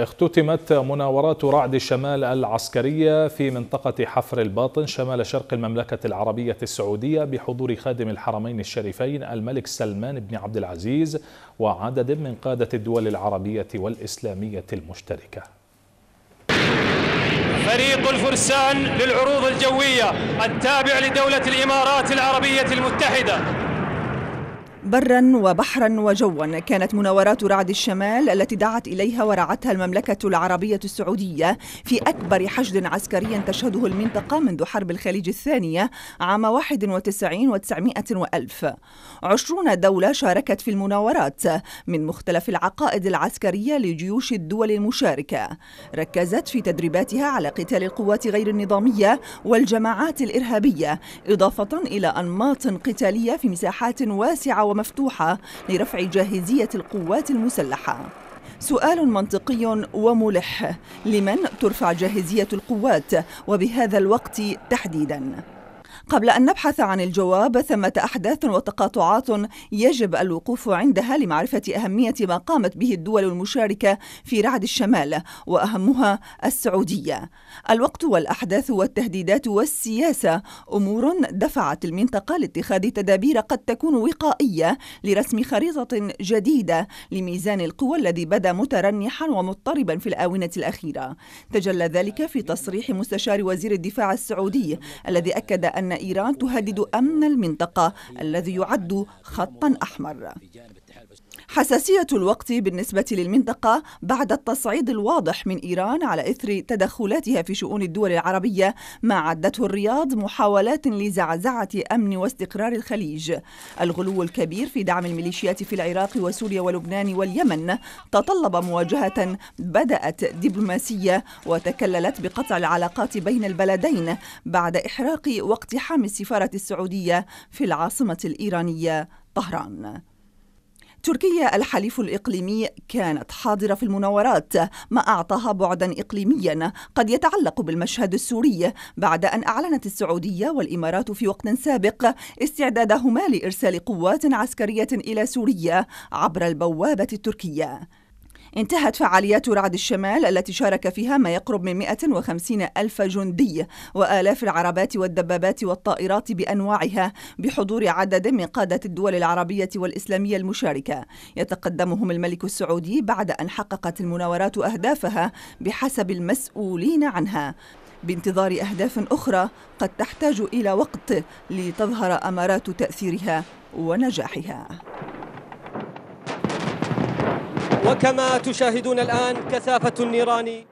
اختتمت مناورات رعد الشمال العسكرية في منطقة حفر الباطن شمال شرق المملكة العربية السعودية بحضور خادم الحرمين الشريفين الملك سلمان بن عبد العزيز وعدد من قادة الدول العربية والإسلامية المشتركة فريق الفرسان للعروض الجوية التابع لدولة الإمارات العربية المتحدة برا وبحرا وجوا كانت مناورات رعد الشمال التي دعت إليها ورعتها المملكة العربية السعودية في أكبر حشد عسكري تشهده المنطقة منذ حرب الخليج الثانية عام 91 وتسعمائة وألف عشرون دولة شاركت في المناورات من مختلف العقائد العسكرية لجيوش الدول المشاركة ركزت في تدريباتها على قتال القوات غير النظامية والجماعات الإرهابية إضافة إلى أنماط قتالية في مساحات واسعة ومفتوحة مفتوحة لرفع جاهزية القوات المسلحة سؤال منطقي وملح لمن ترفع جاهزية القوات وبهذا الوقت تحديداً قبل أن نبحث عن الجواب ثمة أحداث وتقاطعات يجب الوقوف عندها لمعرفة أهمية ما قامت به الدول المشاركة في رعد الشمال وأهمها السعودية الوقت والأحداث والتهديدات والسياسة أمور دفعت المنطقة لاتخاذ تدابير قد تكون وقائية لرسم خريطة جديدة لميزان القوى الذي بدا مترنحا ومضطربا في الآونة الأخيرة تجلى ذلك في تصريح مستشار وزير الدفاع السعودي الذي أكد أن أن إيران تهدد أمن المنطقة الذي يعد خطا أحمر حساسية الوقت بالنسبة للمنطقة بعد التصعيد الواضح من إيران على إثر تدخلاتها في شؤون الدول العربية ما عدته الرياض محاولات لزعزعة أمن واستقرار الخليج الغلو الكبير في دعم الميليشيات في العراق وسوريا ولبنان واليمن تطلب مواجهة بدأت دبلوماسية وتكللت بقطع العلاقات بين البلدين بعد إحراق واقتحام السفارة السعودية في العاصمة الإيرانية طهران تركيا الحليف الإقليمي كانت حاضرة في المناورات ما أعطاها بعدا إقليميا قد يتعلق بالمشهد السوري بعد أن أعلنت السعودية والإمارات في وقت سابق استعدادهما لإرسال قوات عسكرية إلى سوريا عبر البوابة التركية انتهت فعاليات رعد الشمال التي شارك فيها ما يقرب من 150 ألف جندي وآلاف العربات والدبابات والطائرات بأنواعها بحضور عدد من قادة الدول العربية والإسلامية المشاركة يتقدمهم الملك السعودي بعد أن حققت المناورات أهدافها بحسب المسؤولين عنها بانتظار أهداف أخرى قد تحتاج إلى وقت لتظهر أمارات تأثيرها ونجاحها وكما تشاهدون الآن كثافة النيران